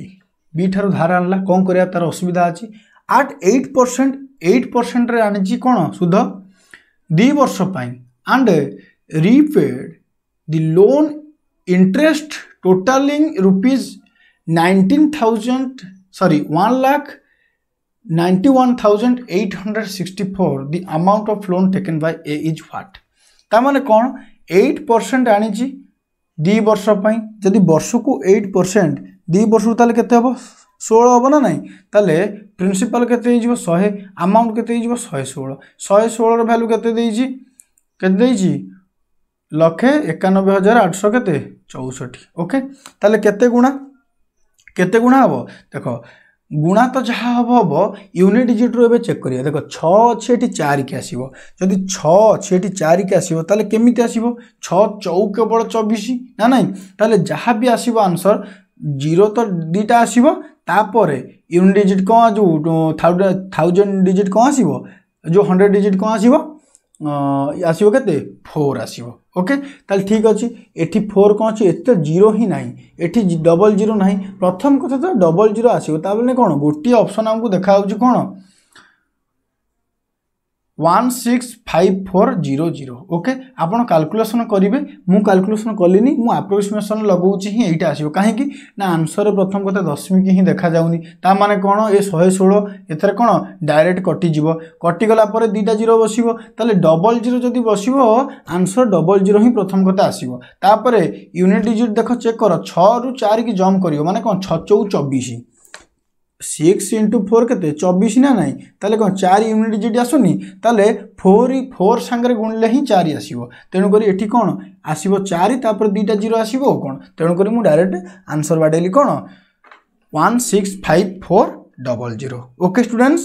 ବି ଠାରୁ ଧାର ଆଣିଲା କ'ଣ କରିବା ତା'ର ଅସୁବିଧା ଅଛି ଆଟ୍ ଏଇଟ୍ ପରସେଣ୍ଟ ଏଇଟ୍ ପରସେଣ୍ଟରେ ଆଣିଛି କ'ଣ ସୁଧ ଦୁଇ ବର୍ଷ ପାଇଁ and repaid the loan interest totalling rupees nineteen thousand sorry one lakh ninety one thousand eight hundred sixty four the amount of loan taken by A is what ତା'ମାନେ କ'ଣ ଏଇଟ୍ ପରସେଣ୍ଟ ଆଣିଛି ଦୁଇ ବର୍ଷ ପାଇଁ ଯଦି ବର୍ଷକୁ ଏଇଟ୍ ପରସେଣ୍ଟ ଦୁଇ ବର୍ଷକୁ ତାହେଲେ କେତେ ହେବ ଷୋହଳ ହେବ ନା ନାହିଁ ତାହେଲେ ପ୍ରିନ୍ସିପାଲ୍ କେତେ ହେଇଯିବ ଶହେ ଆମାଉଣ୍ଟ କେତେ ହେଇଯିବ ଶହେ ଷୋହଳ ଶହେ ଷୋହଳର ଭ୍ୟାଲୁ କେତେ ଦେଇଛି କେତେ ଦେଇଛି ଲକ୍ଷେ ଏକାନବେ ହଜାର ଆଠଶହ କେତେ ଚଉଷଠି ଓକେ ତାହେଲେ କେତେ ଗୁଣା କେତେ ଗୁଣା ହେବ ଦେଖ গুণা তো যাহা হব হব ୟୁନିଟ୍ ଡିଜିଟ୍ରୁ ଏବେ ଚେକ୍ କରିବା ଦେଖ ଛଅ ଅଛି ଏଠି ଚାରିକି ଆସିବ ଯଦି ଛଅ ଅଛି ଏଠି ଚାରିକି ଆସିବ ତାହେଲେ କେମିତି ଆସିବ ଛଅ ଚଉ କେବଳ ଚବିଶ ନା ନାହିଁ ତାହେଲେ ଯାହା ବି ଆସିବ ଆନ୍ସର୍ ଜିରୋ ତ ଦୁଇଟା ଆସିବ ତାପରେ ୟୁନିଟ୍ ଡିଜିଟ୍ କ'ଣ ଯେଉଁ ଥାଉଜେଣ୍ଡ ଡିଜିଟ୍ କ'ଣ ଆସିବ ଯେଉଁ ହଣ୍ଡ୍ରେଡ଼ ଡିଜିଟ୍ କ'ଣ ଆସିବ আসব কেতে ফোর আসব ওকে তাহলে ঠিক আছে এটি ফোর কম আছে এটি তো জিরো হি না এটি ডবল জিরো না প্রথম কথা তো ডবল জিরো আসব তা বলে কোণ গোটিয়ে অপসন আমি দেখা হচ্ছে কোণ one six five four zero zero okay আপনার কাল্কুলেসন করবে মু কাল্কুলেসন কলিনি মু আপ্রোক্সিমেসন লগাউছি হি এইটা আসবে কাহি না আনসরের প্রথম কথা দশমিক হি দেখা যাওনি তা মানে কোণ এ শহে ষোল এতে কোণ ডাইরেক্ট কটিযোগ কটিগলা পরে দুইটা জিরো বসব তাহলে ডবল জিরো যদি বসব আনসর ডবল জিরো হি প্রথম কথা আসব তাপরে ইউনিট ডিজিট দেখ চেক কর ছু চারি জম্প করব মানে কোণ ছ চৌ চবিশ সিক্স ইন্টু ফোর কেতে চবিশ না নাই তাহলে কোণ চারি ইউনিট যেটি আসুনি তাহলে ফোর ফোর সাগরে গুণলে হি চারি আসব তেণুকরি এটি কোণ আসব চারি তাপরে দুইটা জিরো আসব কোণ তেণুকরি মু ডাইরেক্ট আনসর বাড়াইলি কোণ one six five four double zero okay students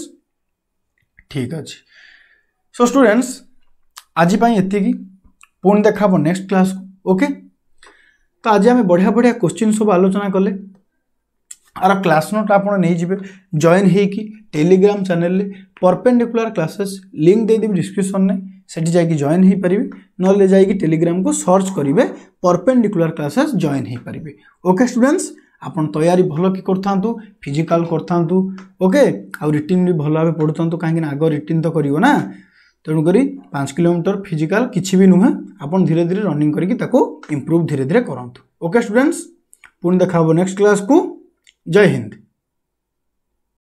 ঠিক আছে সো স্টুডেন্টস আজি পাই এতিকি পুଣି দেখা হব নেক্সট ক্লাস ওকে তো আজি আমি বঢ়িয়া বঢ়িয়া কোশ্চিন সব আলোচনা কলে आर क्लास नोट आपजे जॉन हो टेलीग्राम चेल परपेडिकुला क्लासेस लिंक देदेवि डिस्क्रिपन में जाकि जॉन हो पारे ना जाकि टेलीग्राम को सर्च करेंगे परपेडिकुला क्लासेस जॉन हो पारे ओके स्टूडेंट्स आप तैयारी भल कि कर फिजिकाल करके आटिन भी भल भाव पढ़ु था कहीं आग रिटिन तो करना तेणुक पाँच किलोमीटर फिजिकाल कि भी नुहे आपरे धीरे रनिंग करके इम्प्रूव धीरे धीरे ओके स्टूडेंट्स पुणी देखा नेक्स्ट क्लास को जय हिंद